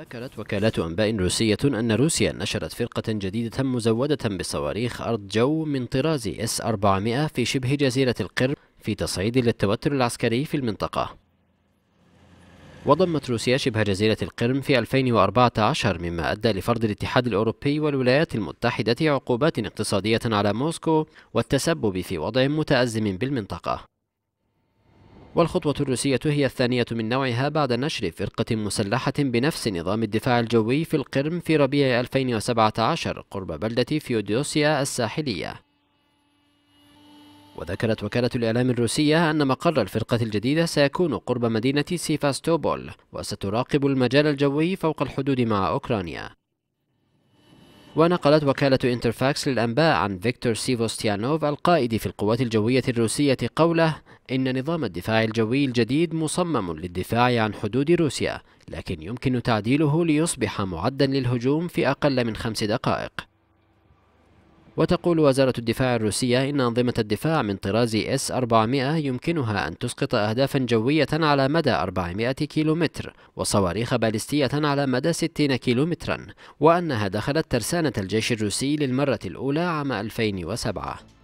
ذكرت وكالات أنباء روسية أن روسيا نشرت فرقة جديدة مزودة بصواريخ أرض جو من طراز اس 400 في شبه جزيرة القرم في تصعيد للتوتر العسكري في المنطقة وضمت روسيا شبه جزيرة القرم في 2014 مما أدى لفرض الاتحاد الأوروبي والولايات المتحدة عقوبات اقتصادية على موسكو والتسبب في وضع متأزم بالمنطقة والخطوة الروسية هي الثانية من نوعها بعد نشر فرقة مسلحة بنفس نظام الدفاع الجوي في القرم في ربيع 2017 قرب بلدة فيودوسيا الساحلية وذكرت وكالة الإعلام الروسية أن مقر الفرقة الجديدة سيكون قرب مدينة سيفاستوبول وستراقب المجال الجوي فوق الحدود مع أوكرانيا ونقلت وكالة انترفاكس للأنباء عن فيكتور سيفوستيانوف القائد في القوات الجوية الروسية قوله إن نظام الدفاع الجوي الجديد مصمم للدفاع عن حدود روسيا لكن يمكن تعديله ليصبح معدا للهجوم في أقل من خمس دقائق وتقول وزارة الدفاع الروسية إن أنظمة الدفاع من طراز S-400 يمكنها أن تسقط أهدافا جوية على مدى 400 كيلومتر وصواريخ باليستية على مدى 60 كيلومترا وأنها دخلت ترسانة الجيش الروسي للمرة الأولى عام 2007